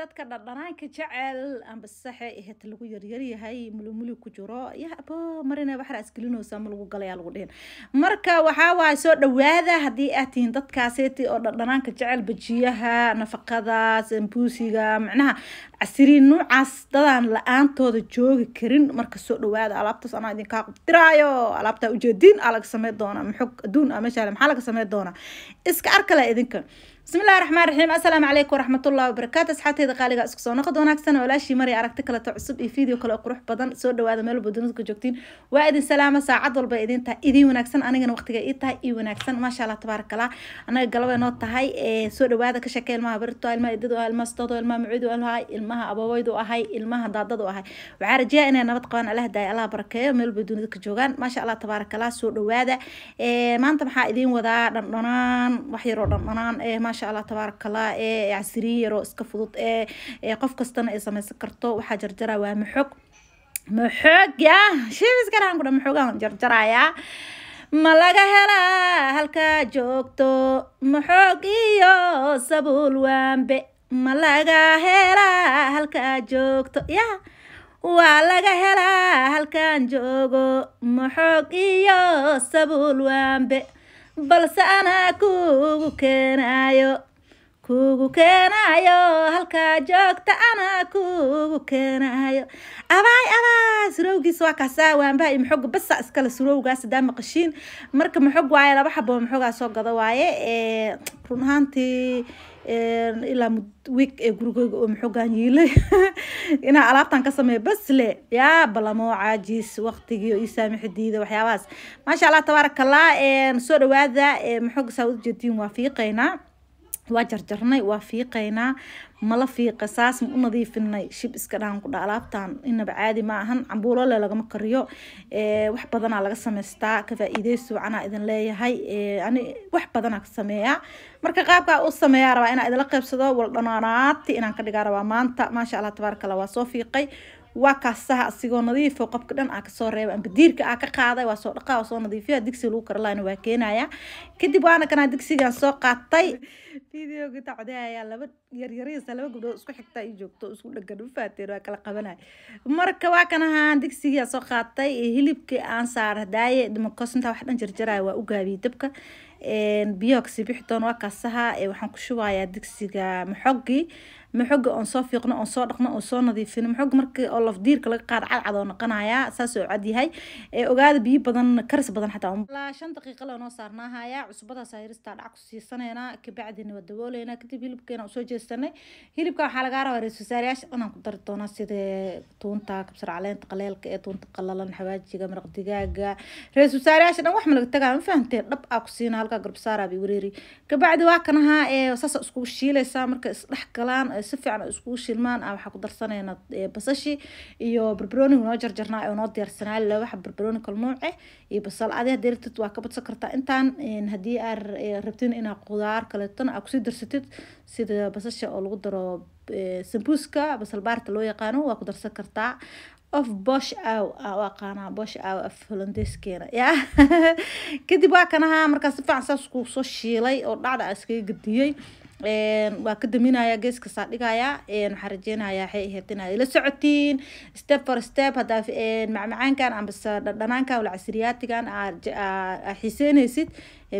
dadka dhadhanaanka jecel amba saxe eheta lagu yaryaryahay mulimuli ku jiro ya abo mar inay ma lagu galayaa lagu dhihin marka waxaa soo dhawaada haddii aad tihiin oo dhadhanaanka jecel bajiyaha nafaqadaas ambuusiga macnaha casiriin nuucaas dadaan la-aantooda joogi karin marka soo dhawaada alaabtaas anaa idinkaa qubdiraayo alaabtaa ujeediin aa laga samey doonaa maxog adduun ah meeshaale maxaa laga samey doonaa iska arkale idinka bismi llahi raxmaan raxiim assalaamu calaykum waraxmat ullahi wabarakaatu asxaabteyda qaaligaa isku soo noqod wanaagsan oo ilaashii maray aragti kaleto cusub iyo video kale oo qurux badan soo dhawaada meel dunida ka joogtiin waa idin salaama saacad walba idiin idiin wanaagsan anigana waqtiga ii tahay ii wanaagsan maasha allah tabaarak allah galabay noo tahay soo dhawaada ka sheekay ilmaha barito ilmaha idid ah ilmaha sidood ilmaha mucuud ahay ilmaha abaweyd ahay ilmaha daadad ahay waxaa rajayaa inay nabad qabaan allah daaya allah barakeeyo meel dunida ka joogaan maasha allah tabaarak soo dhawaada maanta maxaa idiin wadaa dhandhanaan wax yaroo dhandhanaan maasha allah tabaarakallah ee casiriye yaroo iska fudud ee qof kastana ay samaysan karto waxaa jarjara waa maxoog maxoga shibiskaraanku kudha maxogaan jarjarayaa ma laga helaa halkaa joogto maxoog iyo sabuul waambe ma laga helaa halkaa joogto ya waa laga helaa halkaan joogo maxoog iyo sabuul waambe balse anaa kugu keenayo kugu keenayo halkaa joogta anaa kugu keenayo abaay abaa surowgiis waa kaasaa waanbaha iyo maxoga basa iskale surowgaas hadaa maqashiin marka maxog waaye laba xaboo maxogaa soo gado waaye run ahaantii ilaa wiig ee gurigooga oo maxoogaan yiilay inaa alaabtan ka sameeyo basle yaaba lamoo caajiis waqtigii oo ii saamixi diida waxyaabahaas maasha allah tabaarakallah soo dhawaada maxooga saa ujeediin waa waa jarjarnay waa fiiqaynaa mala fiiqa saas u nadiifinay shib iska dhaankuha alaabtan inaba caadi ma ahan cambuulole lagama kariyo wax badanaa laga samaystaa ka faa-iideysi wacanaa idin leeyahay ani wax badanaa ka sameeyaa marka qaabkaa u sameeyaa rabaa inaa idinla qaybsado waldhanaanaati inaan ka dhigaa rabaa maanta maasha allah tabaaraka waa soo fiiqay waa kaasaha asigoo nadiifo qofka dhan aa kasoo reeba amba diirka aa ka qaaday waa soo dhaqaa waa soo nadiifiya digsi lagu karalaana waa keenaya kadib waana kanaa digsigan soo qaatay videoga tacdeayaa laba yaryariisa laba gabdhood isku xigtaa ii joogto isku dhagan ufaateen waa kala qabanaya marka waa kan ahaan soo qaatay hilibkii aan saara daaye dhimakosintaa wax dhan jarjaraya waa u gaabiyey dabka biyoha kasii bixi doon waa kaasaha waxaan ku shubayaa digsiga maxoggii ma xooga oon soo fiiqno oon soo dhaqno oon soo nadiifino maxooga marka oo lafdiirka laga qaad cadcad oo noqonayaa saas cadyahay ee ogaada biyo badan karis badan xataa shan daqiiqa loo noo saarnaahaya cusbadaas hirista dhac ku siisaneynaa kabacdina waa dabooleynaa kadib hilibkeena usoo jeesanay hilibka waxaa lagaa rabaa ra-isul wasaarayaasha dhanaan ku dari doonaa sida tuunta kabsar caleenta qaleelka ee tuunta qalalan xawaajiga maraq digaaga ra-isul wasaarayaasha dhan wax ma laga tagaa ma fahamtee dhab aa ku siina halkaa garbasaaraa bay wareeri kabacdi waa kanahaa ee saasa iskugu shiilaysaa marka isdhex galaan ay si fiican iskugu shilmaan ah waxaa ku darsanayna eh, basashi iyo barbaroniga noo jarjarnaa oo noo diyaarsanaa laba xab barbaroni kalmuuc eh, iyo basal adi hadii rabtid waa ka badsan kartaa intaan haddii aad eh, rabtin inaad qudaar kaleetona aad kusii darsatid sida basasha oo lagu daro sambuuska basal baarta loo yaqaano waa ku darsan kartaa of bosh aw aqaanaa ah, bosh aw af holandeyskeena ya kadib waa kan markaa si fiican saas kuu soo shiilay oo dhacda iskaga gadiyey waa ka daminaya geeska saadhigayaa waxaa rajeynayaa waxay ahayd inaa ila socotiin step for step haddaa macmacaankan ambase dhanaankan wala casriyaatigan aa xiiseynaysid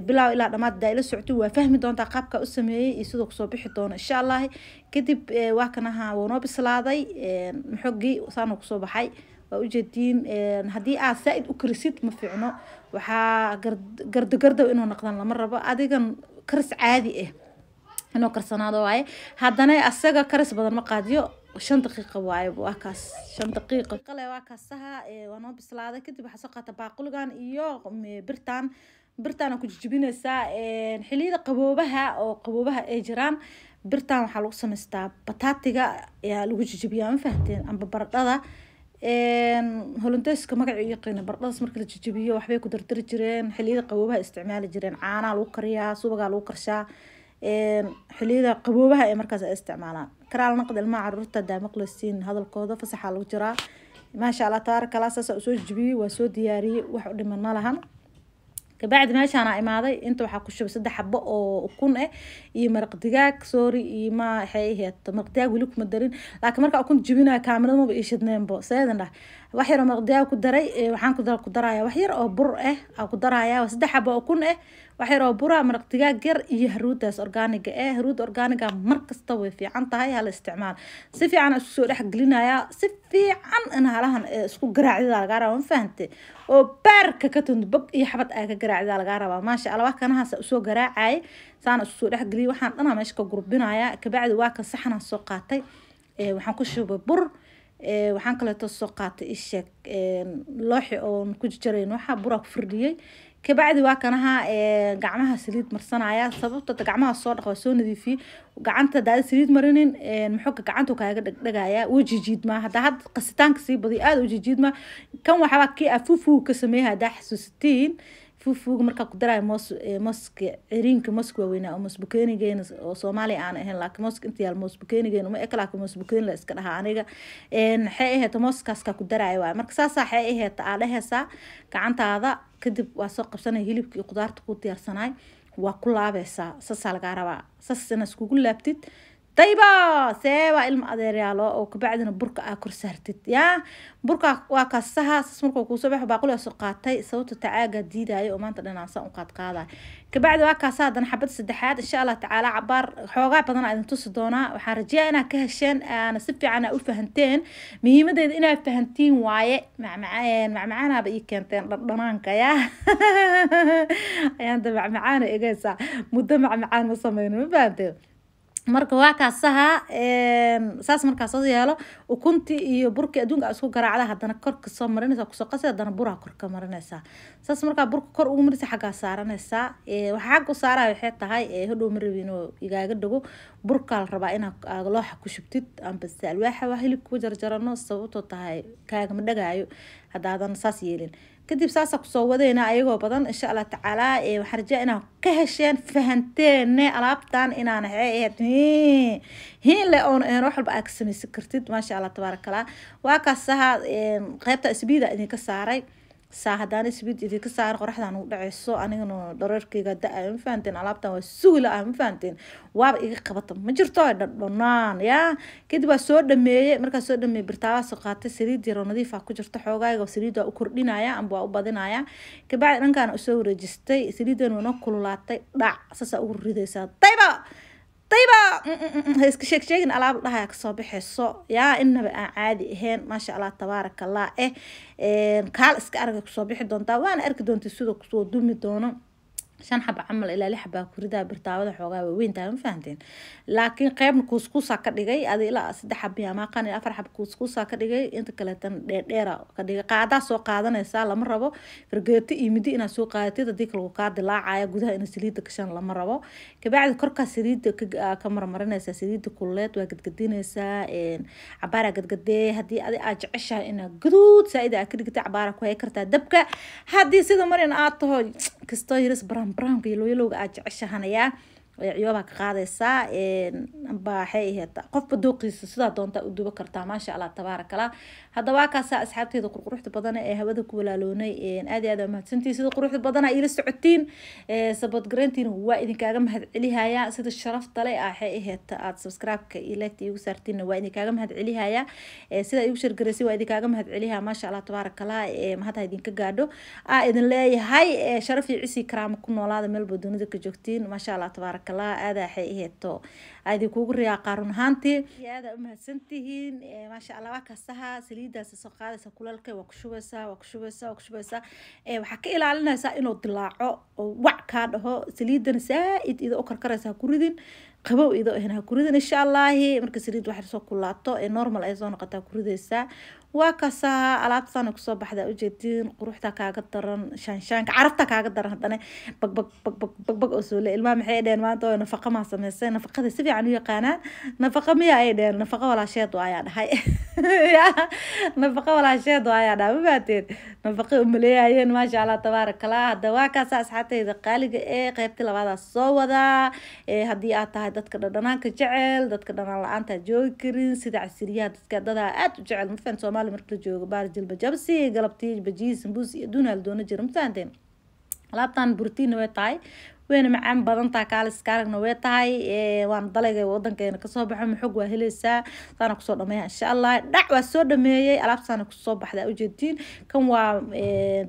bilow ilaa dhamaad hadaa ila socotin waa fahmi doontaa qaabka u sameeyey iyo siduu kusoo bixi doono insha allahi kadib waa kanaha wuu bislaaday maxogii saana kusoo baxay waa ujeediin haddii aad saa-id u karisid ma fiicno waxaa gardogardow inuu naqdan lama rabo adigan karis caadi ah inuu karsanaado waaye haddana asaga karis badan ma qaadiyo shan daqiiqa waaye waa kaas shan daqiiqa qale waa kaasaha waa bislaaday kadib waxaa soo qaata baaquligan iyo birtan um, birtaan ku jijibinaysaa xiliyada qaboobaha oo qaboobaha ay jiraan birtan waxaa lagu samaystaa bataatiga ayaa lagu jijibiyaa ma fahanteen amba baradhada holondeska magacii yaqaana bardhadas marka la jijibiyo waxbay ku dardari jireen xiliyada qaboobaha isticmaali jireen caanaha lagu kariyaa subagaa lagu karshaa xiliyada qaboobaha ee markaas ay isticmaalaan karaal naqdal ma caruurta daamaqlasiin hadalkooda fasaxaa lagu jiraa maasha allah tabaaraka allah saasa usoo jibiyey waa soo diyaariyey wax u dhiman ma lahan kabacdi meeshaana imaaday inta waxaa ku shubay saddex xabo oo ukun ah iyo maraq digaag sorry iyo ma waxay ahayd maraq digaag weli kuma darin laakiin markaa ukun jibinaya kaamirada maba shidneenbo seedan dhah wax yar maraq digaag ku daray eh, waxaan ku daraya wax yar oo bur ah aan ku daraya waa saddex xabo ukun ah waxyaroo buraa maraq digaag yar iyo haruudaas organiga ee haruuda orgaaniga markasta way fiican tahay hala isticmaal si fiican isku soo dhexgelinayaa si fiican in halahan isku garaacdada lagaa rabaa ma fahante oo baarka ka tundbog iyo xabad aa ka garaacdada lagaa rabaa maasha allah kanahaas usoo garaacaya saana isku soo dhexgeliya waxaan dhanaa meesha ka gurbinayaa kabacdi waa kan saxanaan soo qaatay waxaan ku shubay bur waxaan kaleeto soo qaatay isheeg looxi oon ku jijarayn waxaa buraa ku firdhiyey kabacdi waa kanaha gacmaha saliid marsanaya sababta gacmaha soo dhaq soo nadiifiye gacanta daada saliid marinin muxuga gacanta kaaga dhegdhegaya wuu jijiidmaa hadaa had qasitaanka sii badiyo aada u jijiidmaa kan waxabaa kii ah fuufuuga ka sameeya hadaa xasuusitiin fuufuuga markaa ku daraya moos mooska ciriinka mooska waaweynaa oo moosbukeenigeena oo soomaaliya aan ahayn laakiin mooska inta yaal uma eka laakiin la iska dhahaa aniga waxay aheeta mooskaaskaa ku daraya waay marka saasaa waxay aheeta aa dheheysaa gacantaada kadib waa soo qabsanaya hilibkii iyo khudaarta ku diyaarsanaay waa ku laabaysaa sasaa lagaa rabaa sas inaad iskugu laabtid dayba see waa ilma adeeryaalo oo kabacdina burka aa kor saartid yaa burka waa kasaha sas markuu kuusoo baxo baaquli waa soo qaatay sababta tacaaga diidaayo oo maanta dhanaasaan u qaadqaadaya kabacdi waa kaasaa haddana xabad saddexaad insha allah tacaala cabaar xoogaa badan aa idin tusi doonaa waxaan rajayaa inaa ka hesheen aana si fiican aa u fahanteen muhiimadeeda inaa fahantiin waaye macmacaan macmacaanaaba ii keenteen dhanaanka yaa ayaan macmacaana egeysaa muddo macmacaan ma sameyno ma fahanteen marka waa kaas saha saas markaa soo yeelo ukunti iyo burki adduunka isku garaacda haddana korka soo marinaysa kusoo qasi haddana buraha korka marinaysaa saas markaa burka kor ugu marisa xaggaa saaranaysaa waxaa xagga u saaraha waxay tahay hadhow ma rabin igaaga dhago burkaa la rabaa inaa looxa ku shubtid ambase alwaaxa waa hilibka ku jarjarano sababtoo tahay kaagama dhagaayo hadaadan saas yeelin kadib saasa kusoo wadeyna ayagoo badan insha allah tacaalaa waxaan rajaa inaa ka hesheen fahanteene alaabtan inaan hiin le oon wax walba aa ka samaysan kartid maasha allah tabaarakallah waa kaas saha qeybta isbiida idinka saaray saahadaan isbid idinka saar qoraxdan u dhaceyso anigana dhararkayga da-ay ma fahanteen alaabtan waa sugila ah ma fahanteen waaba iga qabata ma jirto dhadhanaan ya kadib waa soo dhameeyey markaa soo dhameeyey birtaabaa qaatay saliid yaro nadiif ah ku jirta xoogaaga saliid u kordhinaya amba waa u badinaya kabacdi dhankaan usoo wareejistay saliidan waa kululaatay dhac saasaa ugu ridaysaa dayba dayba heeg sheegin alaab dhahaa kasoo baxayso yaa inaba aan caadi ahayn maasha allah tabaaraka allah eh kaal iska aragay kusoo bixi doontaa waana arki doonta sida kusoo dumi doono shan xaba camal ilaa li xabaa kuridaa birtaawada xoogaa waaweyntaa ma fahamteen laakiin qeybna kuuskuusaa ka dhigay adi ilaa saddex xabi ama qan iyo afar xab kuuskuusaa ka dhigay inta kaleetana dheerdheera ka dhigay qaadaa soo qaadanaysaa lama rabo fargeeto iyo midi inaad soo qaadatid hadii kale kaa dilaacaya gudaha ina saliida gashan lama rabo kabacdi korkaa saliida ka marmarinaysaa saliida kululeed waa gadgadinaysaa cabaaraa gadgadee hadii adi aad jeceshahay inaa guduud saa-id aa ka dhigta cabaara ku hay kartaa dabka haddii sida marin aad taho kastoo yaris baran brownka iyo looyolowga aad jecesha ciyooba ka qaadaysaa amba waxay aheeta qofba dooqiisa sidaa doontaa u duba kartaa maasha allah tabaarak allah haddaba kaasaa asxaabteeda qurquruxda badan ee hawada ku walaaloonay aad iyo aad mahadsantii sida quruxda badana iila socotiin sabadgarayntiina waa idinkaaga mahadcelihayaa sida sharafta le waxay aheeta aada subscribe-ka iyo liketa iigu saartiinna waa idinkaaga mahadcelihayaa sida iigu shargaraysay waa idinkaaga mahadcelihaa maasha allah tabaarak allah mahadha idinka gaadho aa idin leeyahay sharaf iyo cisi karaama ku noolaada meelba dunida ka joogtiin maasha allah tabaarak kalaa aadaa waxay aheeto aadi kuugu riyaaqaa run ahaantii aada umahadsantihiin maasha waa kastaha saliidaasi soo qaadaysa kulalka waa ku waa ku waa ku waxaa ka ilaalinaysaa inuu dilaaco oo wac kaa dhaho saliidana saa-id ida u karkaraysa ha ku ridin qabow ido ahna ha ku ridin insha allahi marka saliid waxay soo kulaato ee normal ay soo noqotaa ku ridaysaa waa kasaa alaabtaana kusoo baxdaa ujeediin quruxta kaaga daran shaanshaanka carabta kaaga daran haddana bagbag bagbag bagbag oo soole qaaliga ee qaybtii soo wadaa haddii aad dadka dhadhanaanka jecel dadka dhanaan la-aanta joogi karin soomaali markii la joogo baar jilba jabsi galabtii bajiis sambuus iyo duun ala doona jira alaabtan buritiin way tahay wayna macaan badan taha kaaliska aragna way tahay waana dalaygay wadankeena kasoo baxo maxog waa helaysaa saana kusoo dhameeya insha allah dhac waa soo dhameeyey alaabtaana kusoo baxda ujeediin kan waa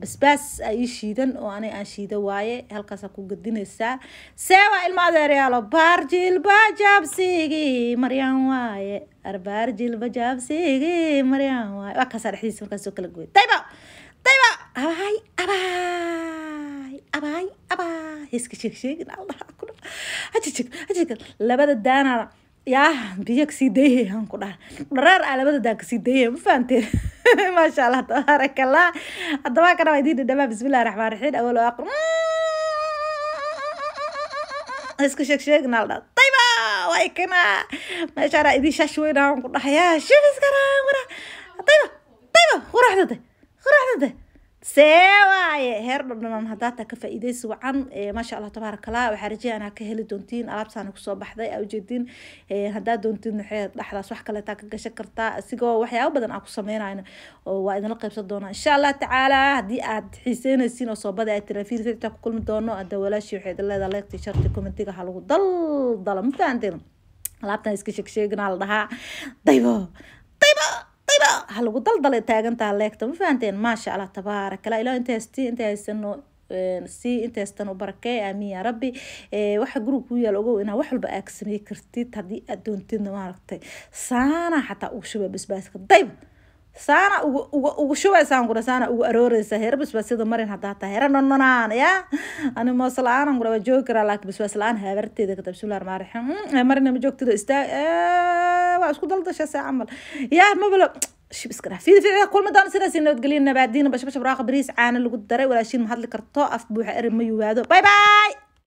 basbaas ii shiidan oo ani aan shiida waaye halkaasa ku gadinaysaa seewa ilma adeeryaalo baarjilba jaabsigii maryaan waaye arbaarjilba jaabsigii maryaan waaye waa kaasaa dhexdiisa markaas soo kala gooy dayba dayba abahay abaa أباي أباي أبا هيسك شيك شيك الله أكله أشيك أشيك لبدا دانا يا بيك سيديه هم كده برر على بدا دانك سيديه مفانتي ما شاء الله تبارك الله الدواء كنا ويدي دم بسم الله الرحمن الرحيم أول أقر هيسك شيك شيك الله طيبة وايكنا ما شاء الله إذا شوي نعم كده يا شوف إسكرام ورا طيبة طيبة خورا حدوده خورا حدوده سواي هر ربنا ان هداتا كفايديس وعن إيه، ما شاء الله تبارك الله وحرجي انا كهلي دونتين الابس انا كسو بحضي او جدين إيه، هدا دونتين نحي لحظة سوح كالتا كشكرتا سيقوا وحيا وبدن اكو سمينا عنا وايدن القيب صدونا ان شاء الله تعالى هدي اد حسين السين وصوبة دا اترافير سيبتاكو كل مدونو ادوالا شي وحيد الله دا لايك تيشارتي كومنتيكا حلو دل دل مفان دل الابتا اسكي شكشي قنال دها طيبو طيبو هل ودل دل تاغن تال لك تم فانتين ما شاء الله تبارك لا إلو انتستي انتستنو إيه، سي انتستنو بركي امي يا ربي إيه، واح قروب ويا لغو انا واح لبا اكسمي كرتي تادي ادون تين ماركتي سانا حتى او شبه بس بس دايب سانا او او شو سانا غورا سانا او اروري سهر بس بس دو مرين حتى هيرا نون نون يا انا مو سلان غورا جوكر لك بس بس لان هابرتي دك تبسم لار مارحم أمم، مرين مجوك تدو استا اه واش كو عمل يا مبلغ shib iska dha fidi ficila kulmadaan sidaas nabadgelyo nabaadiina bashbasha baraaqa bariis caana lagu daray walaashiin ma hadli karto af buuxa erey ma yuwaado bay bay